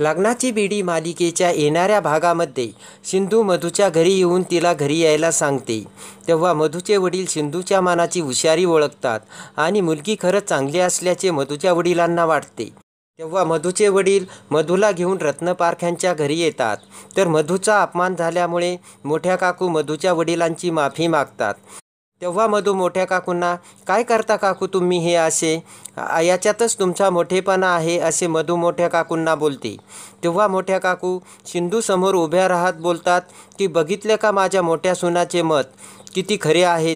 लग्नाची बीडी मालिकेच्या येणाऱ्या भागामध्ये सिंधू मधूच्या घरी येऊन तिला घरी यायला सांगते तेव्हा मधूचे वडील सिंधूच्या मानाची हुशारी ओळखतात आणि मुलगी खरंच चांगली असल्याचे मधूच्या वडिलांना वाटते तेव्हा मधूचे वडील मधूला घेऊन रत्नपारख्यांच्या घरी येतात तर मधूचा अपमान झाल्यामुळे मोठ्या काकू मधूच्या वडिलांची माफी मागतात तेव्हा मधू मोठ्या काकूंना काय करता काकू तुम्ही हे असे याच्यातच तुमचा मोठेपणा आहे असे मधू मोठ्या काकूंना बोलते तेव्हा मोठ्या काकू सिंधूसमोर उभ्या राहत बोलतात की बघितले का माझ्या मोठ्या सुनाचे मत किती खरे आहे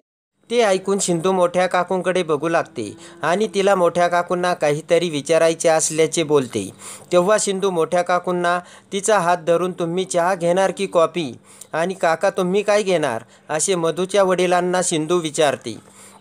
ते ऐकून सिंधू मोठ्या काकूंकडे बघू लागते आणि तिला मोठ्या काकूंना काहीतरी विचारायचे असल्याचे बोलते तेव्हा सिंधू मोठ्या काकूंना तिचा हात धरून तुम्ही चहा घेणार की कॉपी आणि काका तुम्ही काय घेणार असे मधूच्या वडिलांना सिंधू विचारते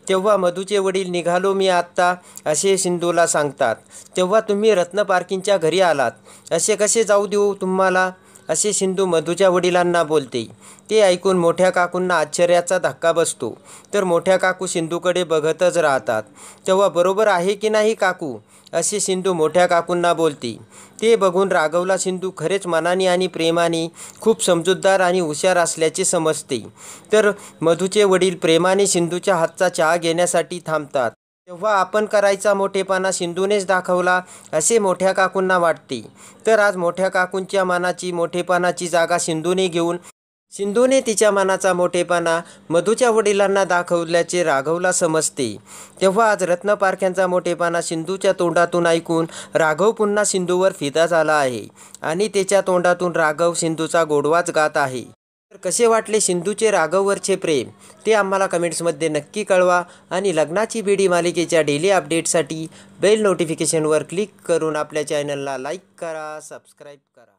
तेव्हा मधूचे वडील निघालो मी आत्ता असे सिंधूला सांगतात तेव्हा तुम्ही रत्न पार्किंगच्या घरी आलात असे कसे जाऊ देऊ तुम्हाला असे सिंधू मधूच्या वडिलांना बोलते ते ऐकून मोठ्या काकूंना आश्चर्याचा धक्का बसतो तर मोठ्या काकू सिंधूकडे बघतच राहतात तेव्हा बरोबर आहे की नाही काकू असे सिंधू मोठ्या काकूंना बोलते ते बघून राघवला सिंधू खरेच मनाने आणि प्रेमाने खूप समजूतदार आणि हुशार असल्याचे समजते तर मधूचे वडील प्रेमाने सिंधूच्या हातचा चहा घेण्यासाठी थांबतात तेव्हा आपण करायचा मोठेपणा सिंधूनेच दाखवला असे मोठ्या काकूंना वाटते तर आज मोठ्या काकूंच्या मनाची मोठेपणाची जागा सिंधूने घेऊन सिंधूने तिच्या मनाचा मोठेपणा मधूच्या वडिलांना दाखवल्याचे राघवला समजते तेव्हा आज रत्न पारख्यांचा मोठेपणा सिंधूच्या तोंडातून ऐकून राघव पुन्हा सिंधूवर फिदा झाला आहे आणि त्याच्या तोंडातून राघव सिंधूचा गोडवाच गात आहे तर कसे वाटले सिंधूचे राघववरचे प्रेम ते आम्हाला कमेंट्समध्ये नक्की कळवा आणि लग्नाची बीडी मालिकेच्या डेली अपडेटसाठी बेल नोटिफिकेशनवर क्लिक करून आपल्या चॅनलला लाईक करा सबस्क्राईब करा